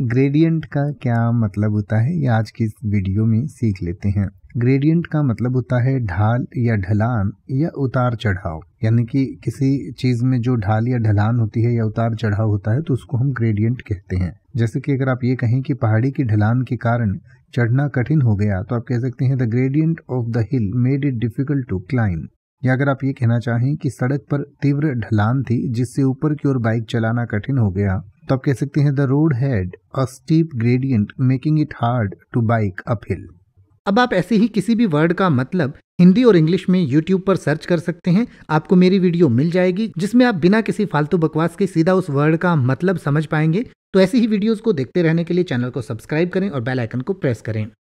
gradient का क्या मतलब होता है ये आज की इस वीडियो में सीख लेते हैं ग्रेडियंट का मतलब होता है ढाल या ढलान या उतार चढ़ाव यानी कि किसी चीज में जो ढाल या ढलान होती है या उतार चढ़ाव होता है तो उसको हम ग्रेडियंट कहते हैं जैसे कि अगर आप ये कहें कि पहाड़ी की ढलान के कारण चढ़ना कठिन हो गया तो आप कह सकते हैं the gradient of the hill made it difficult to climb या अगर आप ये कहना चाहें कि सड़क पर तीव्र ढलान थी जिससे ऊपर की ओर बाइक चलाना कठिन हो गया तो आप कह सकते हैं the road had a steep gradient making it hard to bike hill अब आप ऐसे ही किसी भी वर्ड का मतलब हिंदी और इंग्लिश में यूट्यूब पर सर्च कर सकते हैं आपको मेरी वीडियो मिल जाएगी जिसमें आप बिना किसी फालतू बकवास के सीधा उस वर्ड का मतलब समझ पाएंगे तो ऐसी ही वीडियोस को देखते रहने के लिए चैनल को सब्सक्राइब करें और बेल आइकन को प्रेस करें